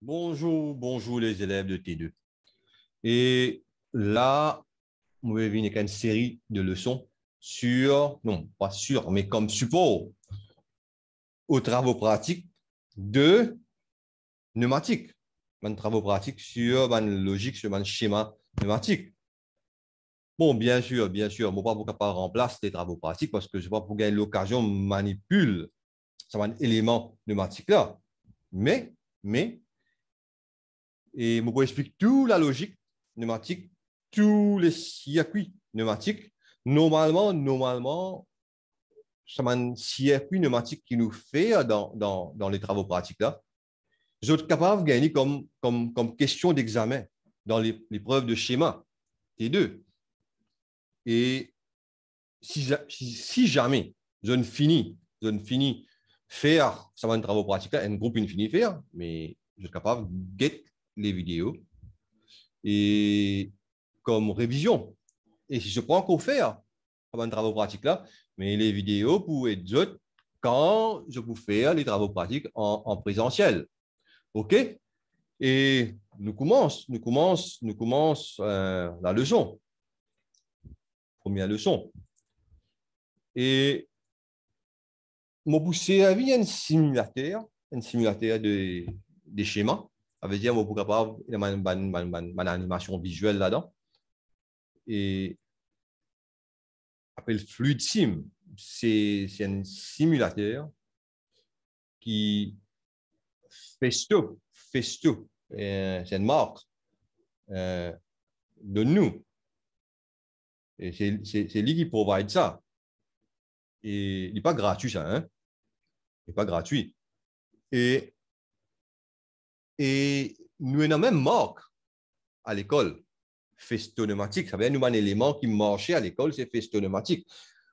Bonjour, bonjour les élèves de T2. Et là, vous avez vu une série de leçons sur, non pas sur, mais comme support aux travaux pratiques de pneumatique. Ben, travaux pratiques sur ben, logique, sur ben, schéma pneumatique. Bon, bien sûr, bien sûr, je ne vais pas remplacer les travaux pratiques parce que je pas pour gagner l'occasion manipule ça un élément pneumatique là. Mais, mais, et je explique toute la logique pneumatique, tous les circuits pneumatiques. Normalement, normalement, c'est un circuit pneumatique qui nous fait euh, dans, dans, dans les travaux pratiques là. Je suis capable de gagner comme, comme, comme question d'examen dans l'épreuve de schéma T2. Et si, jamais je ne finis, je faire, ça va un travail pratique, un groupe infini faire, mais je suis capable de gagner les vidéos et comme révision. Et si je prends qu'au faire, comme un travail pratique là, mais les vidéos pour être autres quand je peux faire les travaux pratiques en, présentiel. OK Et nous commençons, nous commençons, nous commençons euh, la leçon. Première leçon. Et mon poussé à un simulateur, un simulateur des schémas avait dit, pourquoi pas, il a une animation visuelle là-dedans. Et appel FluidSim Fluid c'est un simulateur qui Festo, Festo, euh, c'est une marque euh, de nous. Et c'est lui qui provide ça. Et il n'est pas gratuit, ça. Hein? Il n'est pas gratuit. Et et nous avons même marque à l'école. Festonomatique, ça veut dire nous avons un élément qui marchait à l'école, c'est festonomatique.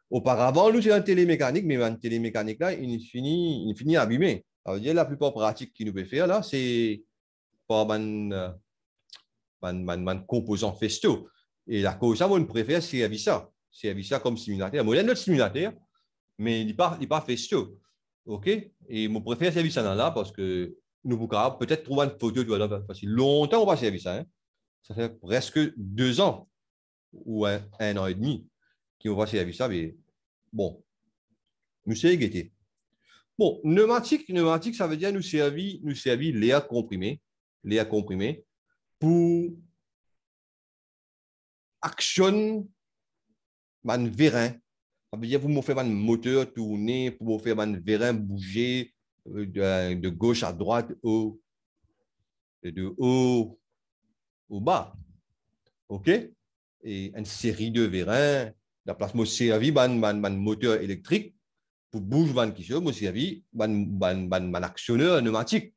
Auparavant, nous, c'est un télémécanique, mais un télémécanique, là, il finit, il finit abîmé. la plupart pratique qu'il nous peut faire, là, c'est pas un, composant festo. Et la cause, ça, je préfère servir ça. Servir ça comme simulateur. Moi, notre simulateur, mais il n'est pas, pas festo. OK? Et je préfère servir ça là parce que pouvons peut-être trouver une photo du Adam parce que longtemps on va servir ça. Hein? Ça fait presque deux ans ou un, an et demi qu'on va servir ça, mais bon, nous sommes guetté. Bon, pneumatique, pneumatique, ça veut dire nous servir, nous servir l'air comprimé, l'air comprimé pour action man vérin. Ça veut dire vous me faire un moteur tourner, pour me faire un vérin bouger, euh, euh, de gauche à droite, haut, et de haut au bas. OK Et une série de vérins, la place servi ban, ban, ban moteur électrique, pour bouge ban qui se servi ban, ban, ban, actionneur pneumatique.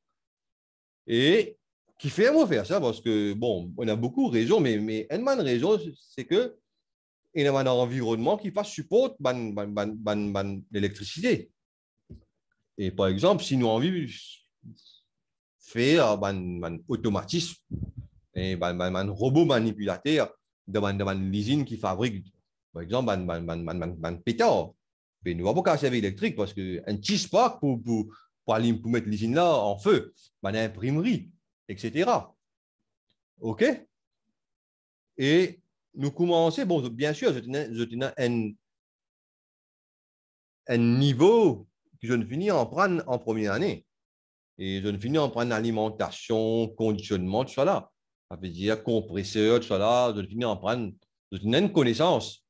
Et qui fait moi faire ça parce que, bon, on a beaucoup de raisons, mais, mais une bonne raison, c'est que il y a un environnement qui fasse support ban, ban, ban, ban, ban l'électricité. Et par exemple, si nous avons faire un, automatisme, et un, robot manipulateur dans une usine qui fabrique, par exemple, un, pétard. ben nous n'avons pas qu'à service électrique parce qu'un petit spark pour, pour, pour, pour mettre l'usine là en feu, une imprimerie, etc. OK Et nous commençons, bon, bien sûr, je tenais, un niveau que je ne finis en prendre en première année. Et je ne finis en prendre alimentation, conditionnement, tout ça là. Ça veut dire compresseur, tout ça là. Je ne finis en prendre. de une connaissance.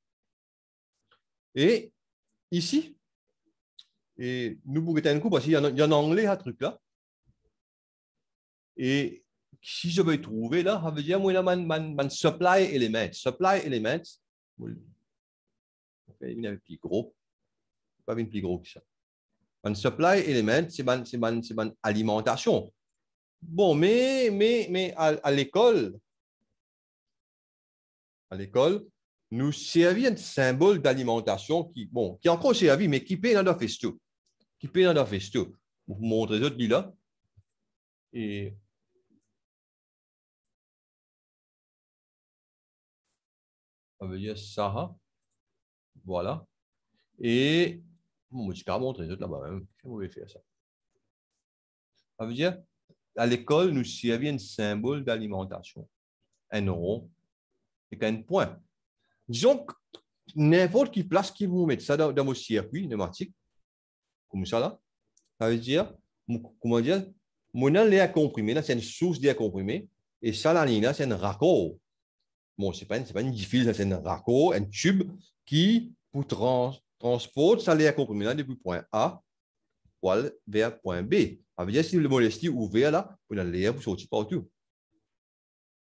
Et ici, et nous bougeons un coup parce qu'il y, a un anglais, un truc là. Et si je veux trouver là, ça veut dire moi, là, man, man, supply element. Supply element. Il y a plus gros. Pas une plus gros que ça un supply element, c'est une c'est alimentation. Bon, mais, mais, mais à, l'école, à l'école, nous servit un symbole d'alimentation qui, bon, qui est encore servi, mais qui paye dans la festo. Qui paye dans la festo. Vous montrez autres là. Et ça veut dire Sarah. Hein? Voilà. Et vais hein. vous montrer les autres là-bas. si C'est mauvais faire ça. Ça veut dire, à l'école, nous servions un symbole d'alimentation, un rond et un point. Disons que n'importe quelle place qui vous mettez ça dans, dans vos circuits pneumatiques, comme ça là, ça veut dire, comment dire, mon à comprimé, là, c'est une source d'air comprimé, et ça, là, là c'est un raccord. Bon, ce n'est pas, pas, une diffuse, c'est un raccord, un tube qui, pour trans, transporte sa à comprimé depuis point A vers point B. Ça veut dire si le molestie ouvert là, pour aller pour sortir partout.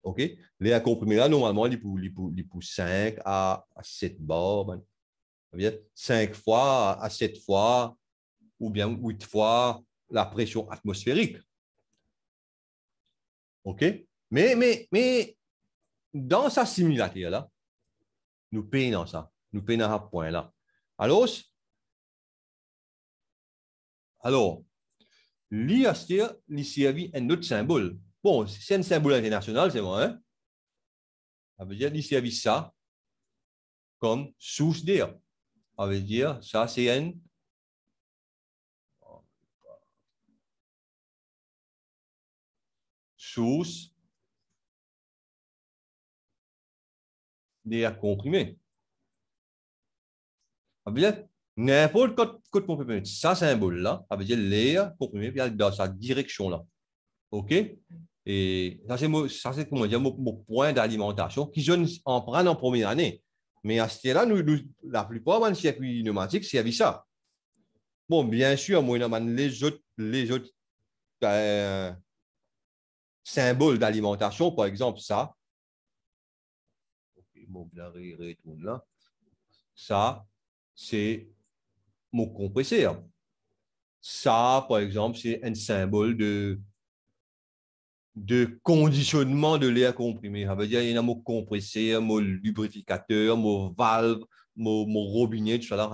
OK? L'air comprimé normalement, il pousse 5 à, 7 bars. 5 ben. fois à 7 fois ou bien 8 fois la pression atmosphérique. OK? Mais, mais, mais dans sa simulateur là, nous payons ça. Nous payons ce point là. Alors, Alors, lui, servit un autre symbole. Bon, c'est un symbole international, c'est vrai. Hein? Ça veut dire qu'il servit ça comme source d'air. Ça veut dire, ça, c'est un source d'air comprimé. Ça veut dire, n'importe quel ça symbole-là, ça veut dire l'air comprimé dans sa direction-là. OK Et ça, c'est comment dire, mon, point d'alimentation qui je en prends en première année. Mais à ce là nous, la plupart des circuits pneumatiques, c'est ça. Bon, bien sûr, moi, les autres, les autres symboles d'alimentation, par exemple, ça. Ça, c'est mon compresseur. Hein. Ça, par exemple, c'est un symbole de, de conditionnement de l'air comprimé. Ça veut dire qu'il y a mon compresseur, mon lubrificateur, mon valve, mon, robinet, tout ça. Là,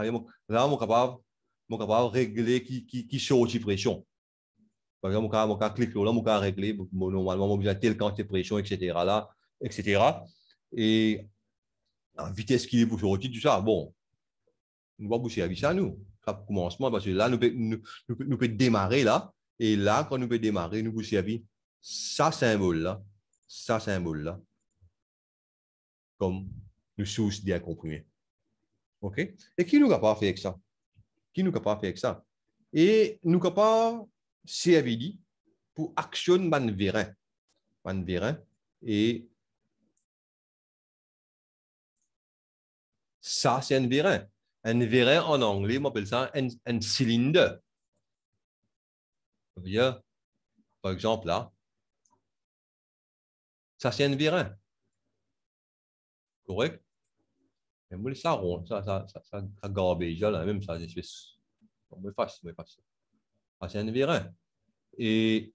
là on est capable, capable de régler qui, qui, qui pression. Par exemple, on peut cliquer là, on peut régler normalement on a telle quantité de pression, etc. Là, etc. Et la vitesse qui est pour sortir, tout ça. Bon, nous pas pousser vie ça, nous. commencement, parce que là, nous pouvons peut démarrer là. Et là, quand nous pouvons démarrer, nous pouvons vie ça symbole-là. Ça symbole-là. Comme nous source d'un comprimé. OK? Et qui nous a pas fait ça? Qui nous a pas fait ça? Et nous capable pas servir pour action manvérin. vérin. Et ça, c'est un vérin. Un vérin en anglais, on appelle ça un, cylindre. Vous voyez, par exemple, là, ça c'est un vérin. Correct? Mais moi, ça rond, ça, ça, ça, ça, ça garbage, là, même ça, c'est suisse. On me fasse, on me Ça, c'est un vérin. Et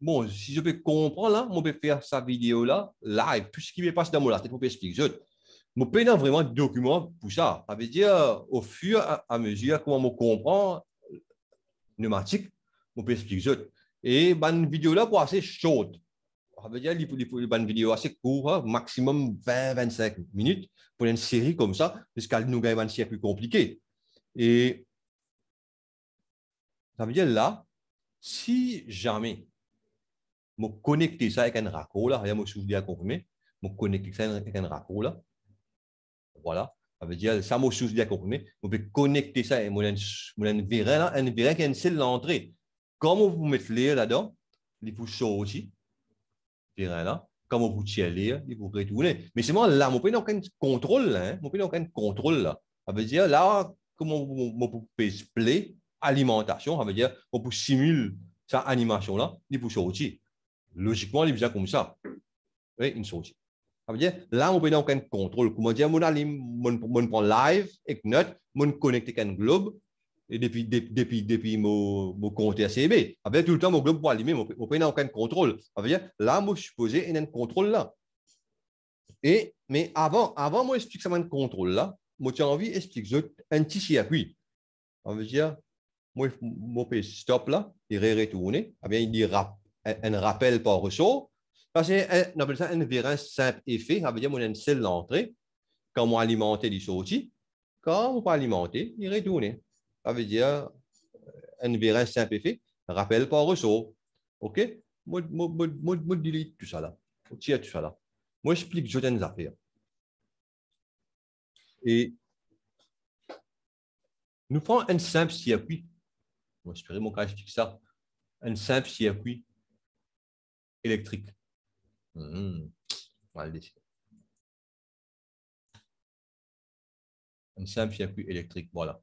bon, si je peux comprendre là, je peux faire sa vidéo là, live, puisqu'il me passe dans mon là, je peux expliquer. Je peux vraiment des documents pour ça. Ça veut dire, au fur et à mesure, comment je comprends pneumatique, je peux expliquer. Et une vidéo là pour assez chaude. Ça veut dire, faut une vidéo assez courte, hein, maximum 20-25 minutes pour une série comme ça, qu'elle nous gagne un plus compliqué. Et ça veut dire là, si jamais me connecter ça avec un raccord là. Regarde, je suis à confirmer. Me connecter ça avec un raccord là. Voilà. Ça veut dire, ça, me suis à confirmer. Je peux connecter ça et mon vérin là, un vérin qui est une seule l'entrée. Comment vous mettez l'air là-dedans, il vous sort aussi. Vérin là. Comment vous tirez l'air, il vous retourne. Mais c'est moi là, mon n'ai aucun contrôle là. Hein? Mon n'a aucun contrôle là. Ça veut dire là, comment vous pouvez se alimentation, ça veut dire on peut simuler cette animation-là, il peut aussi Logiquement, il est déjà comme ça. Oui, une chose. Ça veut dire, là, on peut avoir un contrôle. Comment dire, on aller, on prend live, et note, on connecte avec un globe, et depuis, depuis, depuis, mon, compte ACB. Avec tout le temps, mon globe pour allumer, on peut avoir aucun contrôle. Ça veut dire, là, moi, je suis posé, il y a un contrôle là. Et, mais avant, avant, moi, explique ça, un contrôle là, moi, j'ai envie d'expliquer un petit circuit. Ça veut dire, moi, mon stop là, il retourner, retourné, bien, il dit rap un rappel par Rousseau. Parce qu'on euh, appelle ça un vérin simple effet. Ça veut dire qu'on a une seule entrée. Quand on alimente les sorties, quand on peut alimenter, il retourne. Ça veut dire euh, un vérin simple effet. Rappel par Rousseau. OK? Moi, je delete tout ça là. Je tout ça là. Moi, j'explique je des affaires. Et nous prenons un simple circuit. Moi, j'espère mon cas, explique ça. Un simple circuit électrique. Mal dit. Un simple circuit électrique, voilà.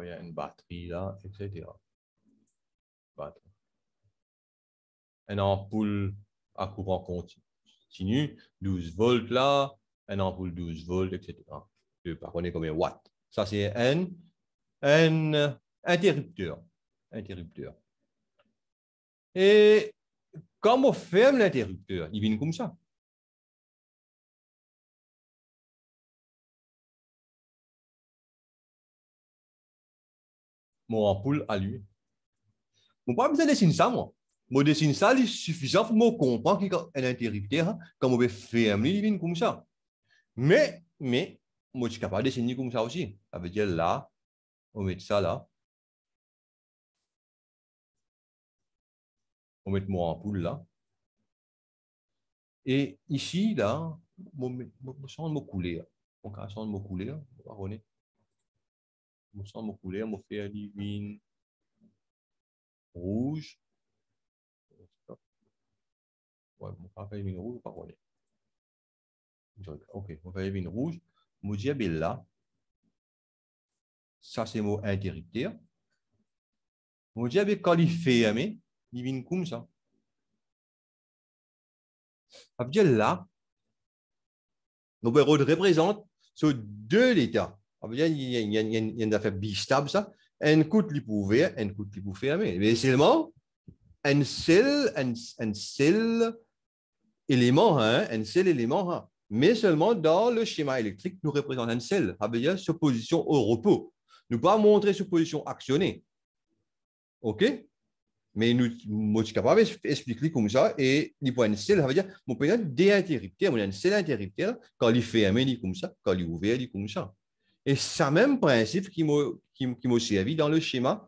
il y a une batterie là, etc. Une ampoule à courant continu, 12 volts là, une ampoule 12 volts, etc. Je ne sais pas combien de watts. Ça, c'est un N euh, interrupteur. Interrupteur. Et quand on ferme l'interrupteur, il vient comme ça. Mon ampoule à lui. Je pas besoin de dessiner ça, moi. Je dessine ça, c'est suffisant pour y comprendre un interrupteur, quand on fermer, il vient comme ça. Mais, mais, moi, je suis capable de dessiner comme ça aussi. Ça veut dire là, on met ça là. On met mon ampoule là. Et ici, là, je sens mon Mon sens mon rouge. Ouais, mon cas faire une rouge, pas Ok, on fait une rouge. Mujabillah, ça c'est mot interdire. qualifié il divin hein, comme ça. nos nous représente ce deux l'État. Il y a une affaire bistable, ça. Un coup de un coup de fermé. Hein, mais seulement un seul, un, seul élément, un seul élément. hein. hein mais seulement dans le schéma électrique, nous représente un sel, ça veut dire sur position au repos. Nous ne pouvons pas montrer sur position actionnée. OK Mais nous, moi, je suis capable d'expliquer comme ça, et il point de sel, ça veut dire, mon peut déinterrupteur, mon une cell interrupteur, quand il ferme, il comme ça, quand il ouvert, il comme ça. Et c'est ça même principe qui m'a servi dans le schéma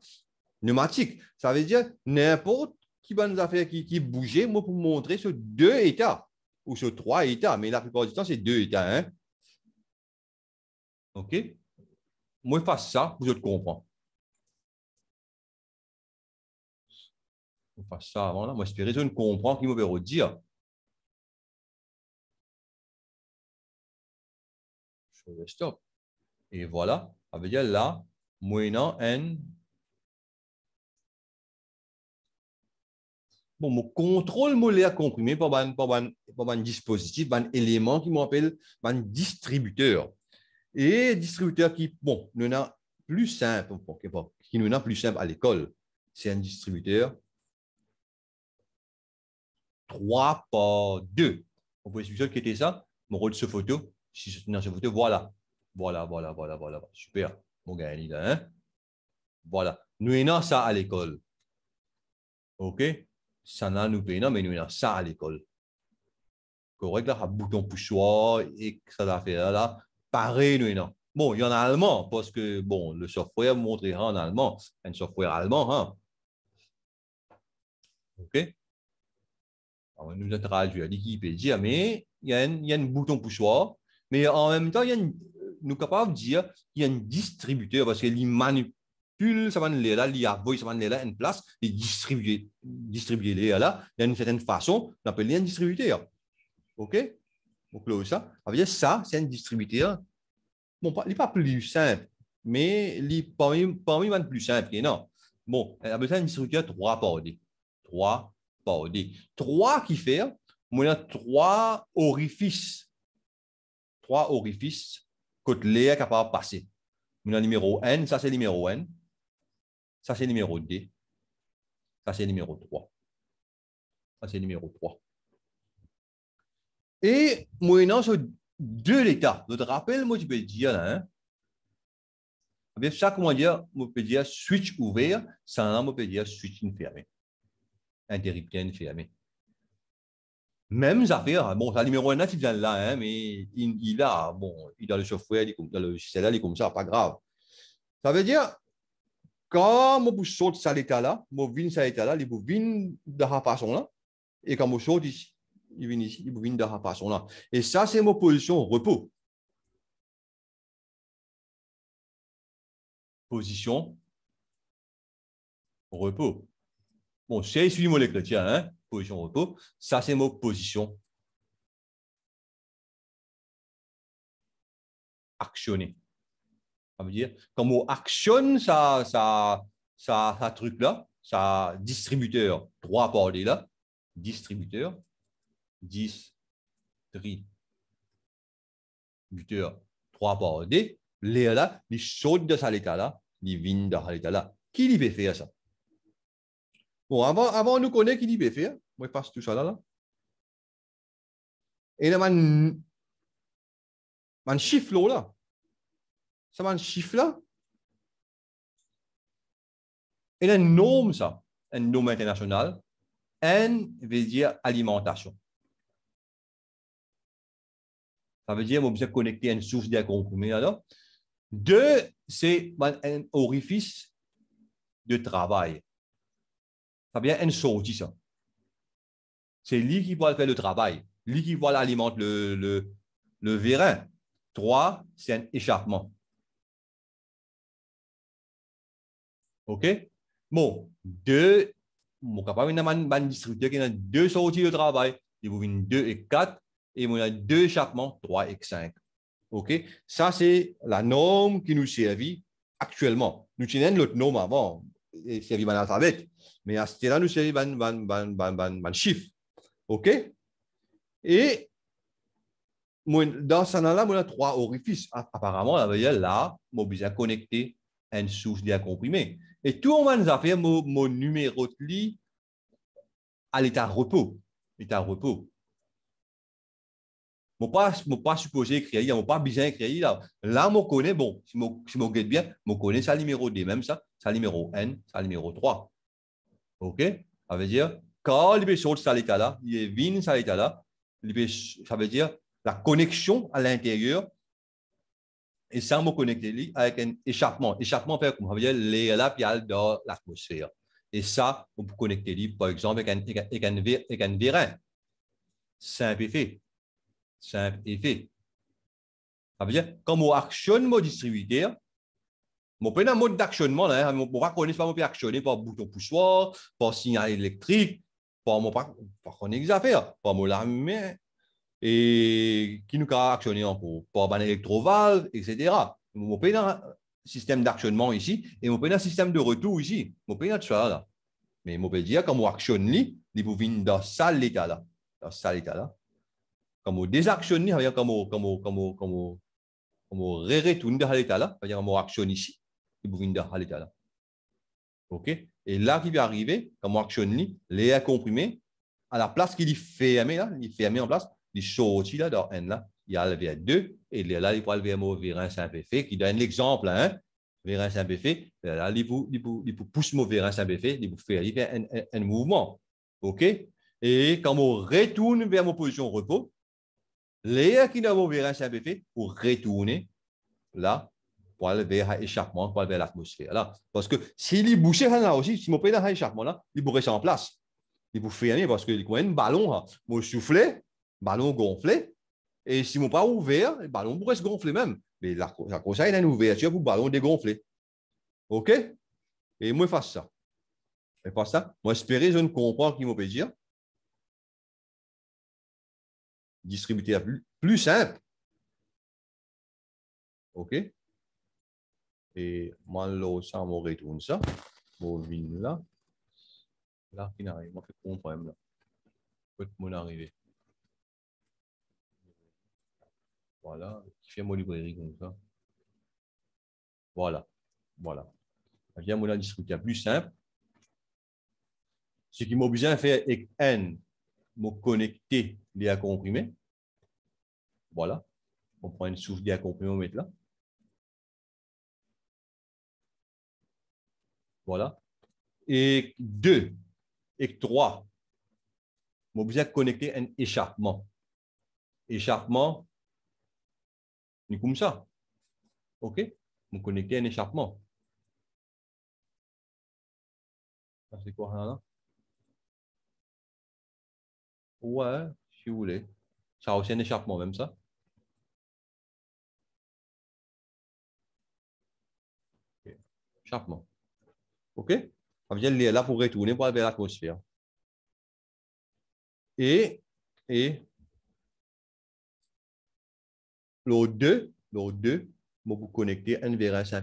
pneumatique. Ça veut dire, n'importe qui bonne affaire qui, qui bouger, moi, pour montrer sur deux états ou sur trois États, mais la plupart du temps, c'est deux États. Hein? OK? Moi, je fasse ça, vous autres comprenne. Je fasse ça avant là. Moi, que je ne comprends qu'il me dire. Je fais stop. Et voilà. Ça veut dire là, non, N bon, mon contrôle molaire comprimé par un, dispositif, par un élément qui m'appelle un distributeur. Et distributeur qui, bon, nous n'en plus simple, qui nous a plus simple à l'école, c'est un distributeur 3 par 2. Vous pouvez expliquer ce qu'était ça Mon rôle de ce photo, si je tenais ce photo, voilà. Voilà, voilà, voilà, voilà. Super. Mon gars, il hein Voilà. Nous, n'en ça à l'école. OK ça nous payant, mais nous avons ça à l'école. Correct, là, bouton poussoir, et ça a fait là, pareil, nous avons. Bon, il y en a allemand, parce que, bon, le software montrera en allemand, un software allemand, hein. OK? Alors, nous a traduit à Wikipédia, mais il y, a un, y a un bouton poussoir, mais en même temps, y a nous sommes capables de dire qu'il y a un distributeur, parce qu'il manipule ça va aller là, l'IAVOI, ça va aller là, une place, et distribuer, distribuer les là, d'une certaine façon, on appelle les distributeur. OK On clôt ça, ça veut dire ça, c'est un distributeur. Bon, il n'est pas plus simple, mais il pas pas, plus simple, non. Bon, elle a besoin d'un distributeur 3 par D. 3 par D. 3 qui fait, on a 3 orifices. 3 orifices côté l'air capable de passer. On a numéro N, ça c'est numéro N. Ça, c'est numéro 2. Ça, c'est numéro 3. Ça, c'est numéro 3. Et maintenant, sur deux états, je te rappelle, moi, je peux dire là, hein, avec ça, comment dire, je peux dire switch ouvert, ça, là, je peux dire switch fermé. Interruption fermé. Même affaire hein. bon, ça, numéro 1, il vient là, hein, mais il, il, a, bon, il a le software, il, dans le là il est comme ça, pas grave. Ça veut dire, comme mon de ça état là, mon vin ça état là, vous venez de la façon là, et quand mon sautez ici, il viennent ici, de la façon là. Et ça, c'est ma position repos. Position repos. Bon, c'est celui-là les chrétiens, hein? position repos. Ça, c'est ma position actionnée. Ça veut dire, comme on actionne ça, ça, ça, ça truc-là, ça distributeur, trois portées là, distributeur, distributeur, trois portées, les là, les chaudes de ça l'état là, les vignes de ça l'état là. Qui l'y fait faire ça? Bon, avant, avant nous connaît qui l'y fait faire, moi je passe tout ça là. là. Et là, man, man chiffre là. Ça un Il y Et un nom, ça, un nom international, N veut dire alimentation. Ça veut dire, on peut connecter une source dagro consommé Deux, c'est ben, un orifice de travail. Ça veut dire une sortie, ça. C'est lui qui va faire le travail. Lui qui va alimenter le, le, le vérin. Trois, c'est un échappement. OK? Bon, deux, mon capable de distribuer qui a deux sorties de travail. Il vous vient 2 et 4 et on a deux échappements, 3 et 5. OK? Ça, c'est la norme qui nous servit actuellement. Nous tenions l'autre norme avant, et servit par l'alphabet. Mais à ce là nous servit par un chiffre. OK? Et dans ce cas-là, on a trois orifices. Apparemment, là, là, on a besoin une source de comprimé. Et tout le monde a fait mon, numéro de lit à l'état repos. L'état repos. Je ne pas, pas supposé écrire, je ne pas besoin d'écrire là. Là, je connais, bon, si je si bien, je connais ça numéro D, même ça, ça numéro N, ça numéro 3. OK Ça veut dire, quand il choses sont à l'état là, il est sont à l'état là, ça veut dire la connexion à l'intérieur et ça, on est lui avec un échappement. Échappement fait comme l'air là puis dans l'atmosphère. Et ça, on peut connecter, par exemple, avec un, avec un, avec un vérin. Simple effet. Simple effet. Ça veut dire, quand on actionne mon distributeur, mon un mode d'actionnement, On hein, mon pas connaître, pas mon actionner par bouton poussoir, par signal électrique, par mon par connaître les affaires, par mon l'armée, et qui nous a pour pour port électrovalve, etc. Nous avons un système d'actionnement ici et nous avons un système de retour ici. On avons de ça là. Mais on peut dire ah, quand on actionne, il peut venir dans ça état là. Dans ça état là. Quand on désactionne, ça veut comme comme on, comme comme quand quand on, retourne dans l'état là, ça veut dire quand on actionne ici, il peut venir dans l'état là. OK Et là, qui va arriver, quand on actionne, l'air comprimé, à la place qu'il est fermé là, il est fermé en place, les sortir là, dans là, il y a le vers 2, et là, il parle vers mot vers simplifié, qui donne l'exemple, hein, vers simplifié, là, il pour, il pour, il pousser mon vers il vous fait un, un, mouvement. OK? Et quand on retourne vers mon position repos, les qui n'a vers simplifié, pour retourner, là, pour aller vers l'échappement, pour aller vers l'atmosphère, là. Parce que si est bouché, là aussi, si mon pays dans l'échappement, là, il pourrait en place. Il fait rien parce que y a un ballon, là. souffler ballon gonflé. Et si mon pas ouvert, le ballon pourrait se gonfler même. Mais la, la ça, il a une ouverture pour le ballon dégonflé. OK? Et moi, je fais ça. Je fais ça. Moi, espérer, je ne comprends qu'il peut dire. Distribuer la plus, plus simple. OK? Et moi, là, ça, on retourne ça. Je vient là. Là, qui n'arrive pas. fait comprendre là. Peut-être mon arrivée. Voilà, qui fais mon librairie comme ça. Voilà, voilà. via vient mon distributeur plus simple. Ce qui m'a besoin à faire avec N, me connecter les comprimés. Voilà, on prend une souche des comprimés, on met là. Voilà. Et 2 et 3, je vais connecter un échappement. Échappement, comme ça. OK Je connecter un échappement. C'est quoi e là Ouais, si vous voulez. Ça aussi un échappement, même ça. Échappement. OK On vient là pour retourner pour aller vers l'atmosphère. Et, et L'eau 2, l'eau 2, je connecter un virage à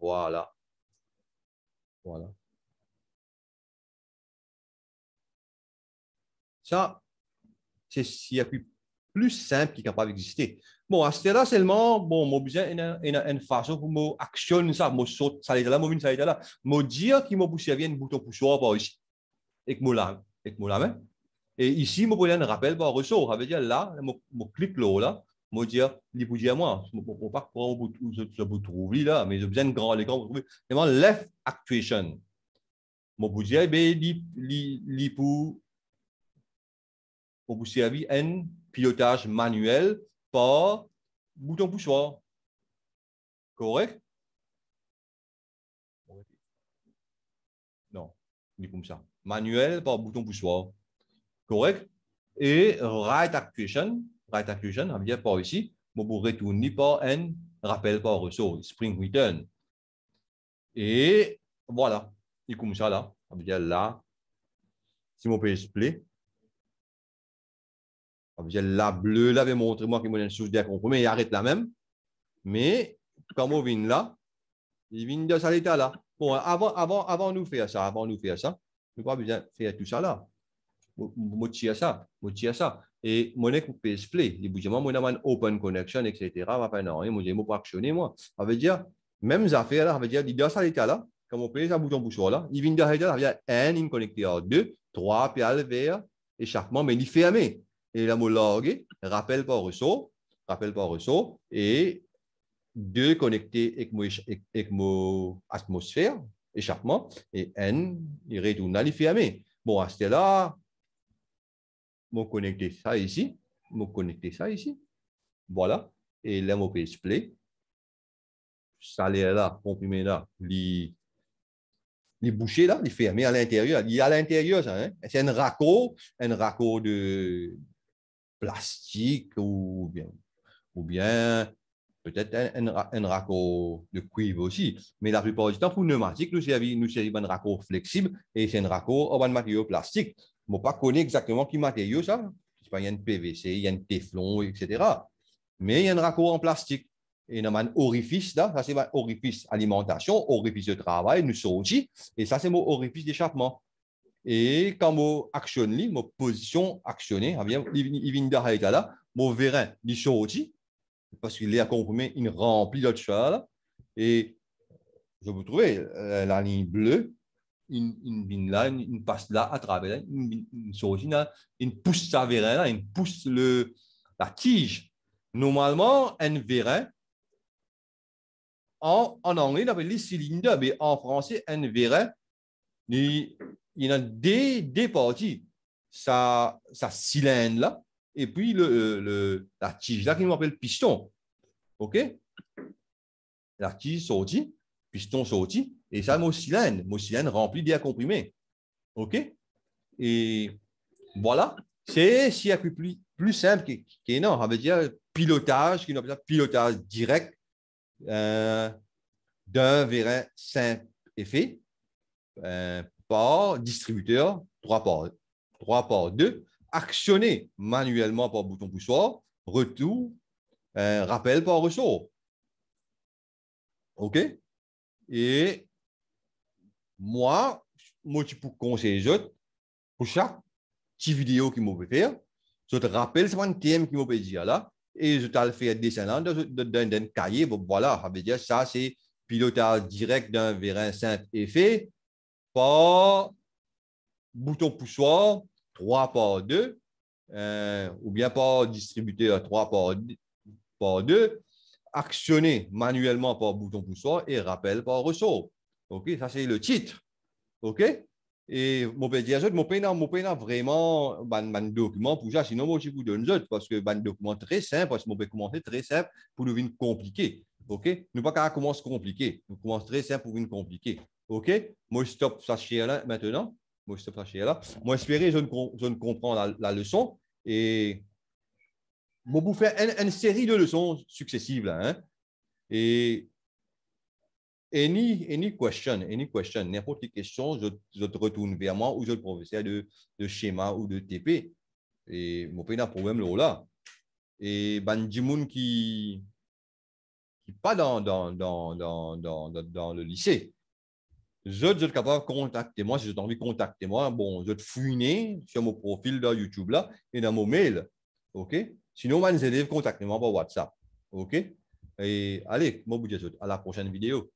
Voilà. Voilà. Ça, c'est plus simple qui est capable d'exister. Bon, à ce là seulement, bon, j'ai besoin d'une façon pour moi ça, moi ça là, ça là. dire qu'il m'a poussé un bouton pour par ici. Et que et que hein. Et ici, je peux rappel par ressort. dire là, je clique là, je dire, dire moi, je ne pas où je là, mais j'ai besoin grand écran C'est mon left actuation. Je peux dire, servir pilotage manuel par bouton poussoir. Correct? Non, comme ça. Manuel par bouton poussoir correct Et right actuation, right actuation, on vient par ici, mais vous retournez par un rappel par ressource, spring return. Et voilà, il comme ça là, on vient là, si mon se on vient là bleu, là, je vais montrer moi qu'il y a une source mais il arrête là même, mais quand on vient là, il vient dans cet état là. Bon, avant, avant, avant nous faire ça, avant nous faire ça, nous pas besoin de faire tout ça là motia ça, motia ça. Et mon équipe PS Play, il dit, moi, j'ai une open connection, etc. Non, et moi, j'ai pas actionné, moi. Ça veut dire, même affaires là, ça veut dire, il doit létat là, comme on peut ça bouton bouchon là, il vient d'arrêter là, il y a un, il connecté à deux, trois, puis à vers, et chaque mais il fermé. Et là, mon log, rappel par ressort, rappel par ressort, et deux connectés avec mon, avec mon atmosphère, échappement, et un, il retourne il fermé. Bon, à ce là, vais connecter ça ici, vais connecter ça ici. Voilà. Et là, mon ça play. l'air là, comprimé là, les, les bouchées là, les fermé à l'intérieur. Il y à l'intérieur, ça. Hein. C'est un raccord, un raccord de plastique ou bien, ou bien peut-être un, un, raccord de cuivre aussi. Mais la plupart du temps, pour pneumatique, nous servons nous un raccord flexible et c'est un raccord en matériaux plastique. Je ne connais pas exactement qui matériau ça. Il y a une PVC, il y a une Teflon, etc. Mais il y a un raccord en plastique. Et dans un orifice, là, ça c'est mon orifice alimentation, orifice de travail, nous sorti. Et ça c'est mon orifice d'échappement. Et quand mon actionné mon position actionnée, ah il vient d'arrêter là, mon vérin, il sorti, parce qu'il est comprimé, il remplit l'autre chose. Et je vous trouvez euh, la ligne bleue, une une passe-là à travers, une sortie là, pousse sa vérin, une pousse le, la tige. Normalement, un vérin, en, en anglais, on appelle les cylindres, mais en français, un vérin, il, il a des, parties. Sa, sa cylindre là, et puis le, le, la tige là qui nous appelle piston. OK La tige sortie, piston sortie et ça, Mot « cylindre » rempli bien comprimé. OK Et voilà, c'est plus, plus simple qu'énorme. non, on veut dire pilotage, qui pilotage direct euh, d'un vérin simple effet, par distributeur, trois par, trois par deux, actionné manuellement par bouton poussoir, retour, rappel par ressort. OK Et moi, moi, tu peux les autres pour chaque petite vidéo qu'ils m'ont faire. Je te rappelle c'est un thème qu'ils dire là et je te le fais descendre dans un cahier. Voilà, ça veut dire ça, c'est pilotage direct d'un vérin simple effet par bouton poussoir, 3 par 2, euh, ou bien par distributeur, 3 par, par 2, actionné manuellement par bouton poussoir et rappel par ressort. OK, ça, c'est le titre. OK? Et je mon dire, je peux vraiment un document pour ça, sinon moi, je vous donne autre parce que un document très simple, parce que je peux commencer très simple pour devenir compliqué. OK? Nous pas qu'à commence compliqué. Nous commence très simple pour devenir compliqué. OK? Moi, je stoppe ça chez là hein, maintenant. Moi, je stoppe ça chez là. Moi, espérer, je ne, je ne comprends la, la leçon. Et moi, vous faire une, série de leçons successives. hein? Et Any, any question, any question, n'importe quelle question, je, je, te retourne vers moi ou je le professeur de, de schéma ou de TP. Et mon pays n'a problème là. Et ben, qui qui pas dans, dans, dans, dans, dans le lycée, je suis capable de contacter moi, si j'ai envie de contacter moi, bon, je te fouiner sur mon profil dans YouTube là et dans mon mail. OK? Sinon, mes élèves, contactez-moi par WhatsApp. OK? Et allez, moi, vous à la prochaine vidéo.